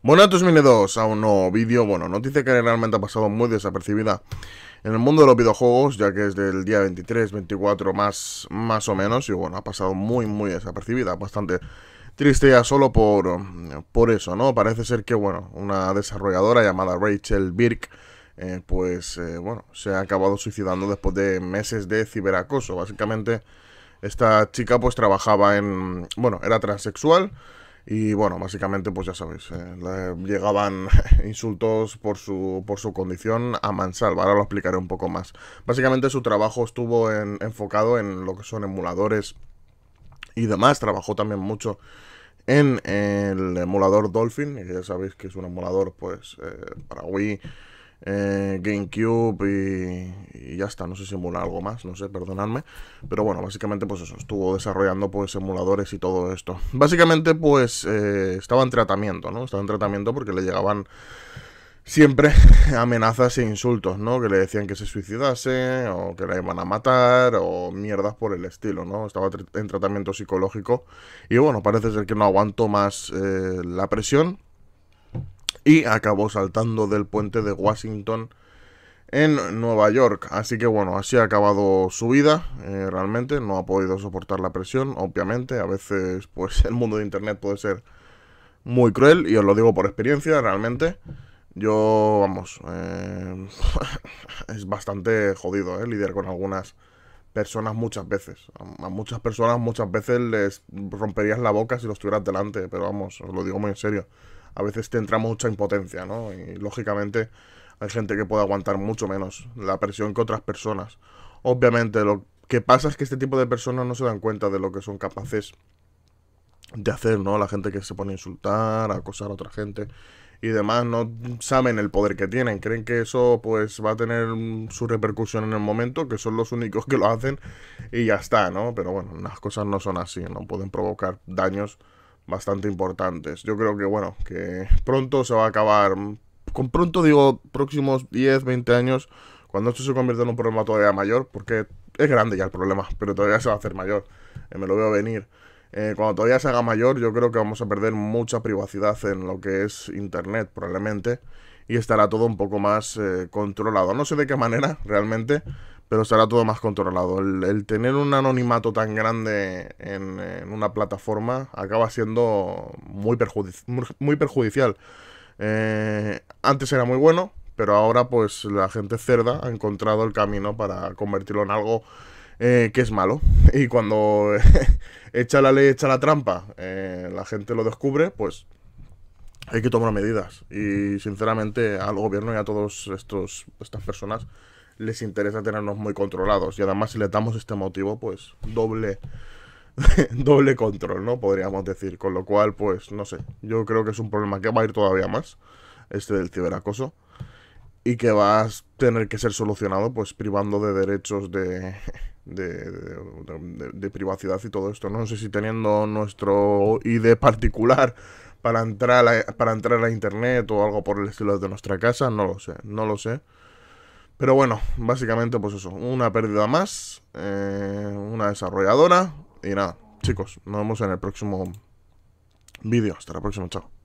Monatos viene dos, a un nuevo vídeo, bueno, noticia que realmente ha pasado muy desapercibida en el mundo de los videojuegos, ya que es del día 23, 24 más, más o menos, y bueno, ha pasado muy, muy desapercibida, bastante triste ya solo por, por eso, ¿no? Parece ser que, bueno, una desarrolladora llamada Rachel Birk, eh, pues, eh, bueno, se ha acabado suicidando después de meses de ciberacoso, básicamente esta chica pues trabajaba en, bueno, era transexual, y bueno, básicamente, pues ya sabéis, eh, llegaban insultos por su, por su condición a mansalva. Ahora lo explicaré un poco más. Básicamente, su trabajo estuvo enfocado en lo que son emuladores y demás. Trabajó también mucho en el emulador Dolphin, que ya sabéis que es un emulador, pues, eh, para Wii eh, GameCube y, y, ya está, no sé si emula algo más, no sé, perdonadme. Pero bueno, básicamente pues eso, estuvo desarrollando pues emuladores y todo esto. Básicamente pues eh, estaba en tratamiento, ¿no? Estaba en tratamiento porque le llegaban siempre amenazas e insultos, ¿no? Que le decían que se suicidase o que la iban a matar o mierdas por el estilo, ¿no? Estaba en tratamiento psicológico y bueno, parece ser que no aguantó más eh, la presión y acabó saltando del puente de Washington en Nueva York. Así que bueno, así ha acabado su vida. Eh, realmente no ha podido soportar la presión, obviamente. A veces, pues el mundo de Internet puede ser muy cruel y os lo digo por experiencia, realmente. Yo, vamos, eh, es bastante jodido eh, lidiar con algunas personas muchas veces. A muchas personas muchas veces les romperías la boca si los tuvieras delante, pero vamos, os lo digo muy en serio a veces te entra mucha impotencia, ¿no? Y lógicamente hay gente que puede aguantar mucho menos la presión que otras personas. Obviamente lo que pasa es que este tipo de personas no se dan cuenta de lo que son capaces de hacer, ¿no? La gente que se pone a insultar, a acosar a otra gente y demás, no saben el poder que tienen, creen que eso pues va a tener su repercusión en el momento, que son los únicos que lo hacen y ya está, ¿no? Pero bueno, las cosas no son así, no pueden provocar daños bastante importantes. Yo creo que, bueno, que pronto se va a acabar. Con pronto digo próximos 10, 20 años, cuando esto se convierta en un problema todavía mayor, porque es grande ya el problema, pero todavía se va a hacer mayor. Eh, me lo veo venir. Eh, cuando todavía se haga mayor, yo creo que vamos a perder mucha privacidad en lo que es Internet, probablemente. Y estará todo un poco más eh, controlado. No sé de qué manera, realmente pero será todo más controlado. El, tener un anonimato tan grande en, una plataforma acaba siendo muy, muy perjudicial. Eh, antes era muy bueno, pero ahora pues la gente cerda ha encontrado el camino para convertirlo en algo eh, que es malo. Y cuando echa la ley, echa la trampa, eh, la gente lo descubre, pues hay que tomar medidas. Y sinceramente al gobierno y a todos estas personas les interesa tenernos muy controlados. Y además, si les damos este motivo, pues doble, doble control, ¿no? Podríamos decir. Con lo cual, pues no sé. Yo creo que es un problema que va a ir todavía más, este del ciberacoso. Y que va a tener que ser solucionado, pues privando de derechos de, de, privacidad y todo esto. ¿no? sé si teniendo nuestro ID particular para entrar, para entrar a internet o algo por el estilo de nuestra casa, no lo sé, no lo sé. Pero bueno, básicamente pues eso, una pérdida más, eh, una desarrolladora y nada, chicos, nos vemos en el próximo vídeo. Hasta la próxima, chao.